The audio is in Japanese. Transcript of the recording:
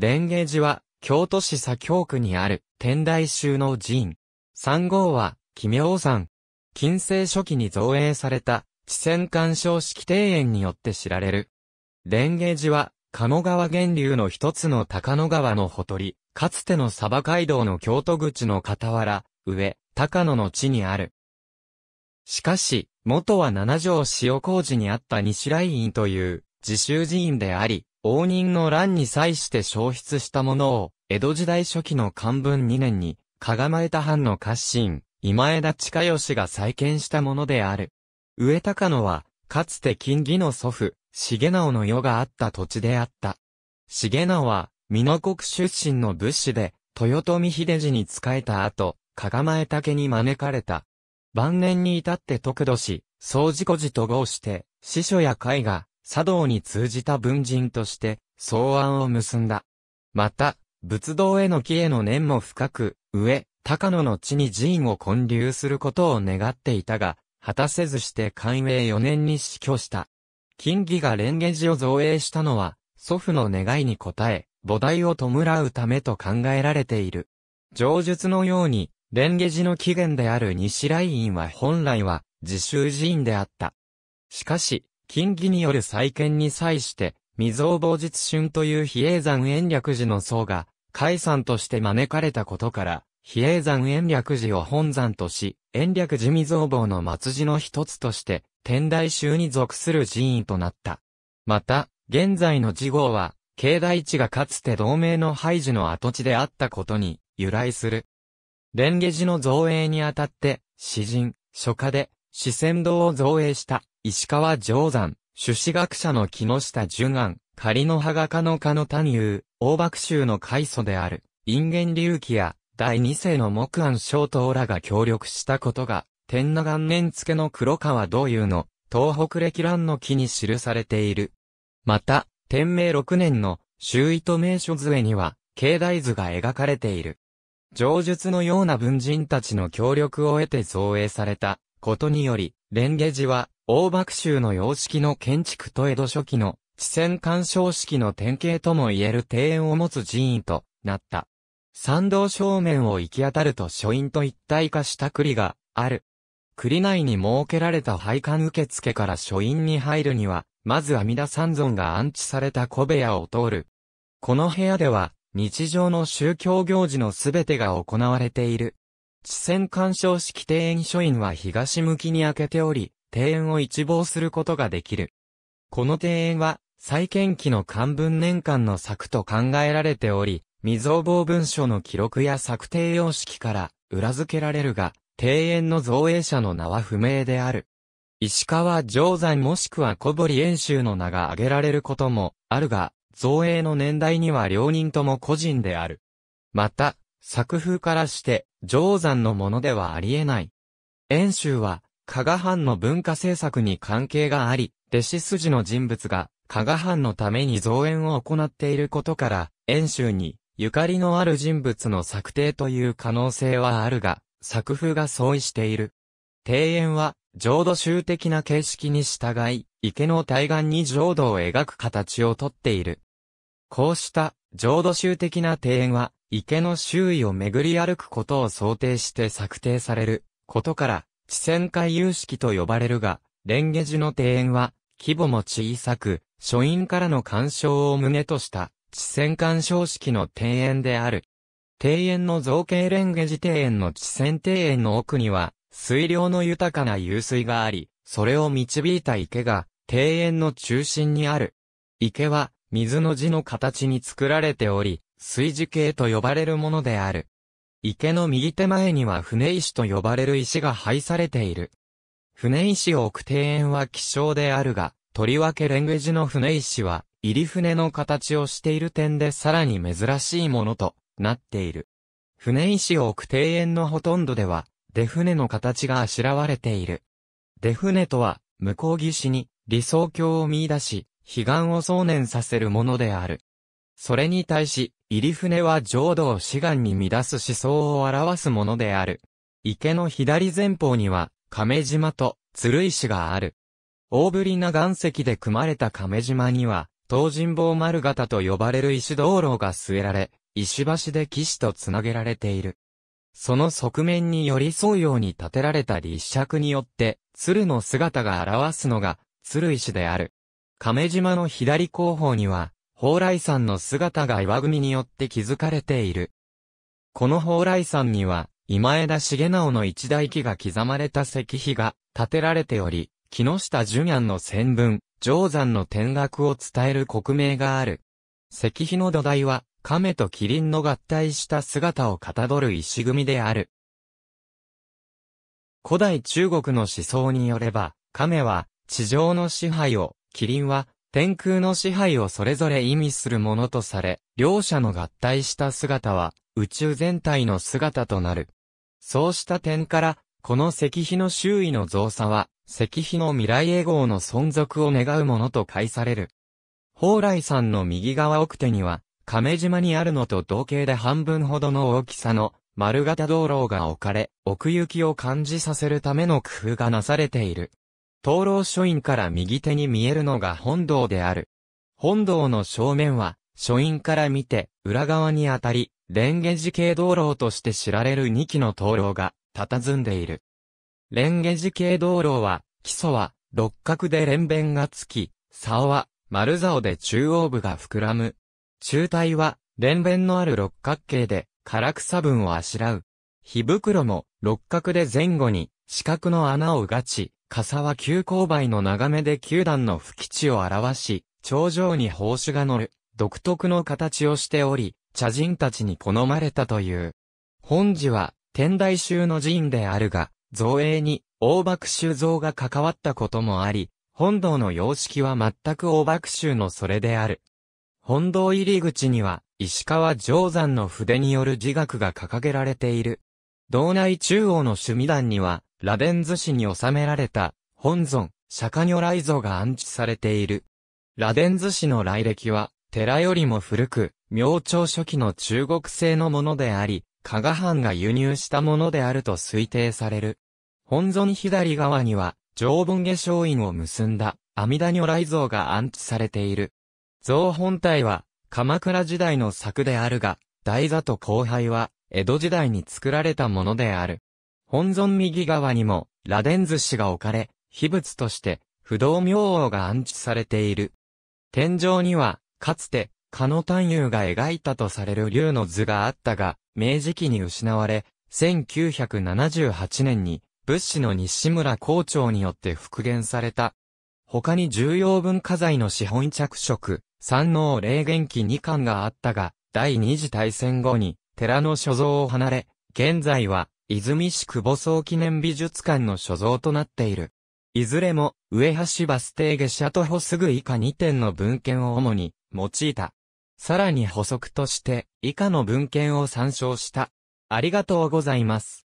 蓮華寺は、京都市左京区にある、天台宗の寺院。三号は、奇妙山。近世初期に造営された、地仙干渉式庭園によって知られる。蓮華寺は、鴨川源流の一つの高野川のほとり、かつての鯖街道の京都口の傍ら、上、高野の地にある。しかし、元は七条塩工事にあった西来院という、自習寺院であり、応仁の乱に際して消失したものを、江戸時代初期の漢文2年に、かがた藩の家臣、今枝近義が再建したものである。上高野は、かつて金儀の祖父、重直の世があった土地であった。重直は、美濃国出身の武士で、豊臣秀治に仕えた後、かがた家に招かれた。晩年に至って得度し、総事故児と合して、司書や絵画、茶道に通じた文人として、草案を結んだ。また、仏道への帰への念も深く、上、高野の地に寺院を建立することを願っていたが、果たせずして寛永4年に死去した。金儀が蓮華寺を造営したのは、祖父の願いに応え、菩提を弔うためと考えられている。上述のように、蓮華寺の起源である西来院は本来は、自習寺院であった。しかし、近畿による再建に際して、未曾亡日春という比叡山延暦寺の僧が、解散として招かれたことから、比叡山延暦寺を本山とし、延暦寺未曾坊の末寺の一つとして、天台宗に属する寺院となった。また、現在の寺号は、境内地がかつて同盟の廃寺の跡地であったことに由来する。蓮華寺の造営にあたって、詩人、書家で、四川堂を造営した、石川定山、朱子学者の木下淳安、仮の葉画家の加野丹優、大爆臭の開祖である、隠元隆起や、第二世の木安正頭らが協力したことが、天那元年付の黒川道友の、東北歴覧の木に記されている。また、天明六年の、周囲と名所杖には、境内図が描かれている。上述のような文人たちの協力を得て造営された、ことにより、蓮華寺は、大幕州の様式の建築と江戸初期の地線干渉式の典型とも言える庭園を持つ寺院となった。参道正面を行き当たると書院と一体化した栗がある。栗内に設けられた配管受付から書院に入るには、まず阿弥陀三尊が安置された小部屋を通る。この部屋では、日常の宗教行事のすべてが行われている。地線干渉式庭園書院は東向きに開けており、庭園を一望することができる。この庭園は、再建期の漢文年間の作と考えられており、未造房文書の記録や作定様式から裏付けられるが、庭園の造営者の名は不明である。石川定山もしくは小堀遠州の名が挙げられることもあるが、造営の年代には両人とも個人である。また、作風からして、定山のものではありえない。遠州は、加賀藩の文化政策に関係があり、弟子筋の人物が、加賀藩のために造園を行っていることから、遠州に、ゆかりのある人物の策定という可能性はあるが、作風が相違している。庭園は、浄土宗的な形式に従い、池の対岸に浄土を描く形をとっている。こうした、浄土宗的な庭園は、池の周囲を巡り歩くことを想定して策定されることから、地線回遊式と呼ばれるが、蓮華寺の庭園は、規模も小さく、書院からの干渉を旨とした、地線干渉式の庭園である。庭園の造形蓮華寺庭園の地線庭園の奥には、水量の豊かな湧水があり、それを導いた池が、庭園の中心にある。池は、水の字の形に作られており、水樹形と呼ばれるものである。池の右手前には船石と呼ばれる石が配されている。船石を置く庭園は希少であるが、とりわけレンゲジの船石は、入船の形をしている点でさらに珍しいものとなっている。船石を置く庭園のほとんどでは、出船の形があしらわれている。出船とは、向こう岸に理想郷を見出し、悲願を想念させるものである。それに対し、入船は浄土を志願に乱す思想を表すものである。池の左前方には、亀島と鶴石がある。大ぶりな岩石で組まれた亀島には、東尋坊丸型と呼ばれる石道路が据えられ、石橋で岸とつなげられている。その側面に寄り添うように建てられた立尺によって、鶴の姿が表すのが、鶴石である。亀島の左後方には、蓬莱山の姿が岩組によって築かれている。この蓬莱山には、今枝重直の一大記が刻まれた石碑が建てられており、木下淳安の戦文、定山の転落を伝える国名がある。石碑の土台は、亀と麒麟の合体した姿をかたどる石組である。古代中国の思想によれば、亀は地上の支配を、麒麟は天空の支配をそれぞれ意味するものとされ、両者の合体した姿は、宇宙全体の姿となる。そうした点から、この石碑の周囲の造作は、石碑の未来永劫の存続を願うものと解される。蓬莱山の右側奥手には、亀島にあるのと同型で半分ほどの大きさの丸型道路が置かれ、奥行きを感じさせるための工夫がなされている。灯籠書院から右手に見えるのが本堂である。本堂の正面は、書院から見て、裏側にあたり、蓮華寺系道路として知られる2基の灯籠が、佇んでいる。蓮華寺系道路は、基礎は、六角で連弁がつき、竿は、丸竿で中央部が膨らむ。中体は、連弁のある六角形で、唐草分をあしらう。火袋も、六角で前後に、四角の穴をうがち、傘は急勾配の眺めで球団の不吉を表し、頂上に宝珠が乗る、独特の形をしており、茶人たちに好まれたという。本寺は、天台宗の寺院であるが、造営に、大幕宗像が関わったこともあり、本堂の様式は全く大幕宗のそれである。本堂入り口には、石川定山の筆による自学が掲げられている。道内中央の趣味団には、ラデンズ市に収められた、本尊、釈迦如来像が安置されている。ラデンズ市の来歴は、寺よりも古く、明朝初期の中国製のものであり、加賀藩が輸入したものであると推定される。本尊左側には、常文化粧院を結んだ、阿弥陀如来像が安置されている。像本体は、鎌倉時代の作であるが、台座と後輩は、江戸時代に作られたものである。本尊右側にも、螺鈿寿司が置かれ、秘仏として、不動明王が安置されている。天井には、かつて、加野丹友が描いたとされる竜の図があったが、明治期に失われ、1978年に、物資の西村校長によって復元された。他に重要文化財の資本着色、三能霊元記二巻があったが、第二次大戦後に、寺の所蔵を離れ、現在は、泉市久保総記念美術館の所蔵となっている。いずれも、上橋バス停下車徒歩すぐ以下2点の文献を主に用いた。さらに補足として、以下の文献を参照した。ありがとうございます。